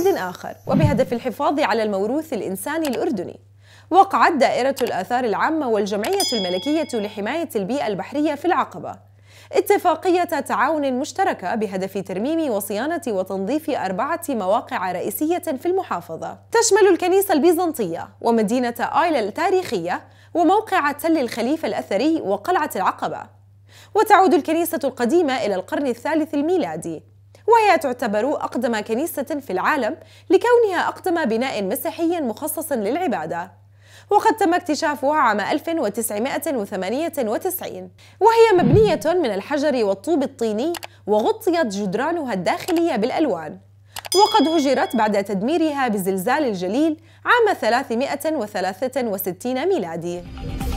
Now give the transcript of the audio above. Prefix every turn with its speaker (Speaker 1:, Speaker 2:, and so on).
Speaker 1: صعيد آخر وبهدف الحفاظ على الموروث الإنساني الأردني وقعت دائرة الآثار العامة والجمعية الملكية لحماية البيئة البحرية في العقبة اتفاقية تعاون مشتركة بهدف ترميم وصيانة وتنظيف أربعة مواقع رئيسية في المحافظة تشمل الكنيسة البيزنطية ومدينة آيل التاريخية وموقع تل الخليفة الأثري وقلعة العقبة وتعود الكنيسة القديمة إلى القرن الثالث الميلادي وهي تعتبر أقدم كنيسة في العالم لكونها أقدم بناء مسيحي مخصص للعبادة وقد تم اكتشافها عام 1998 وهي مبنية من الحجر والطوب الطيني وغطيت جدرانها الداخلية بالألوان وقد هجرت بعد تدميرها بزلزال الجليل عام 363 ميلادي